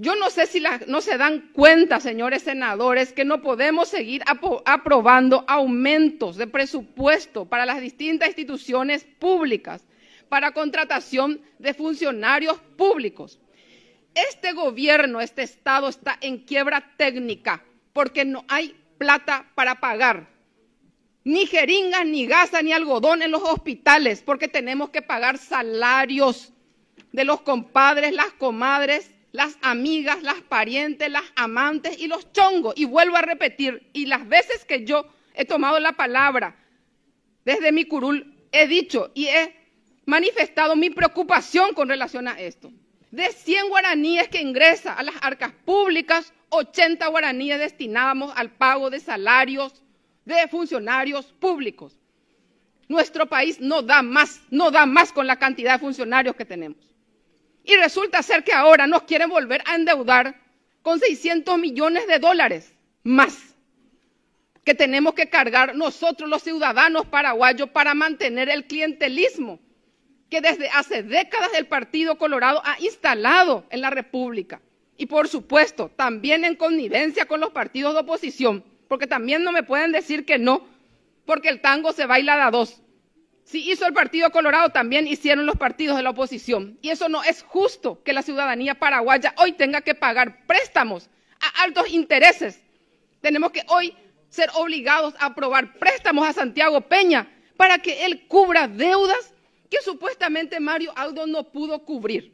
Yo no sé si no se dan cuenta, señores senadores, que no podemos seguir aprobando aumentos de presupuesto para las distintas instituciones públicas, para contratación de funcionarios públicos. Este gobierno, este Estado está en quiebra técnica porque no hay plata para pagar. Ni jeringas, ni gasa, ni algodón en los hospitales porque tenemos que pagar salarios de los compadres, las comadres las amigas, las parientes, las amantes y los chongos. Y vuelvo a repetir, y las veces que yo he tomado la palabra desde mi curul, he dicho y he manifestado mi preocupación con relación a esto. De 100 guaraníes que ingresa a las arcas públicas, 80 guaraníes destinamos al pago de salarios de funcionarios públicos. Nuestro país no da más, no da más con la cantidad de funcionarios que tenemos. Y resulta ser que ahora nos quieren volver a endeudar con 600 millones de dólares más que tenemos que cargar nosotros los ciudadanos paraguayos para mantener el clientelismo que desde hace décadas el Partido Colorado ha instalado en la República. Y por supuesto, también en connivencia con los partidos de oposición, porque también no me pueden decir que no, porque el tango se baila de a dos. Si hizo el Partido Colorado, también hicieron los partidos de la oposición. Y eso no es justo que la ciudadanía paraguaya hoy tenga que pagar préstamos a altos intereses. Tenemos que hoy ser obligados a aprobar préstamos a Santiago Peña para que él cubra deudas que supuestamente Mario Aldo no pudo cubrir.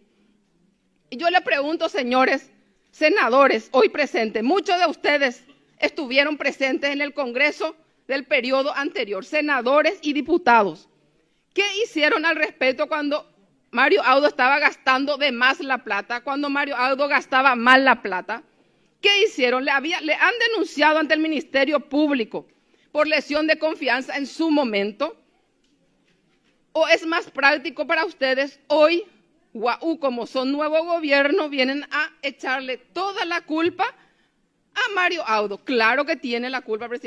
Y yo le pregunto, señores senadores hoy presentes, muchos de ustedes estuvieron presentes en el Congreso del periodo anterior, senadores y diputados. ¿Qué hicieron al respecto cuando Mario Audo estaba gastando de más la plata, cuando Mario Audo gastaba mal la plata? ¿Qué hicieron? Le, han denunciado ante el Ministerio Público por lesión de confianza en su momento. ¿O es más práctico para ustedes hoy, Guau, como son nuevo gobierno, vienen a echarle toda la culpa a Mario Audo? Claro que tiene la culpa, presidente.